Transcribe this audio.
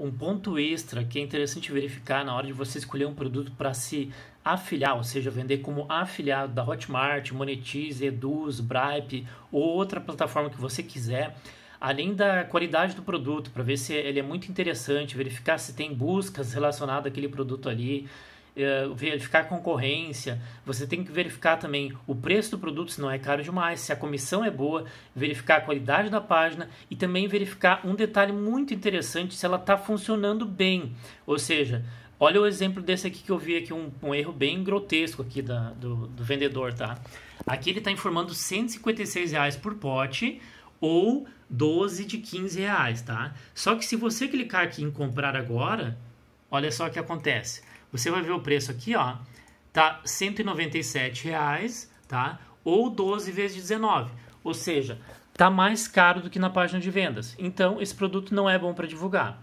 Um ponto extra que é interessante verificar na hora de você escolher um produto para se afiliar, ou seja, vender como afiliado da Hotmart, Monetize, Eduz, Bripe ou outra plataforma que você quiser, além da qualidade do produto, para ver se ele é muito interessante, verificar se tem buscas relacionadas àquele produto ali, eh, verificar concorrência, você tem que verificar também o preço do produto, se não é caro demais, se a comissão é boa, verificar a qualidade da página e também verificar um detalhe muito interessante se ela está funcionando bem. Ou seja, olha o exemplo desse aqui que eu vi aqui, um, um erro bem grotesco aqui da, do, do vendedor, tá? Aqui ele está informando 156 reais por pote, ou 12 de 15 reais, tá? Só que se você clicar aqui em comprar agora, olha só o que acontece. Você vai ver o preço aqui, ó, tá 197 reais, tá? Ou 12 vezes 19, ou seja, tá mais caro do que na página de vendas. Então, esse produto não é bom para divulgar.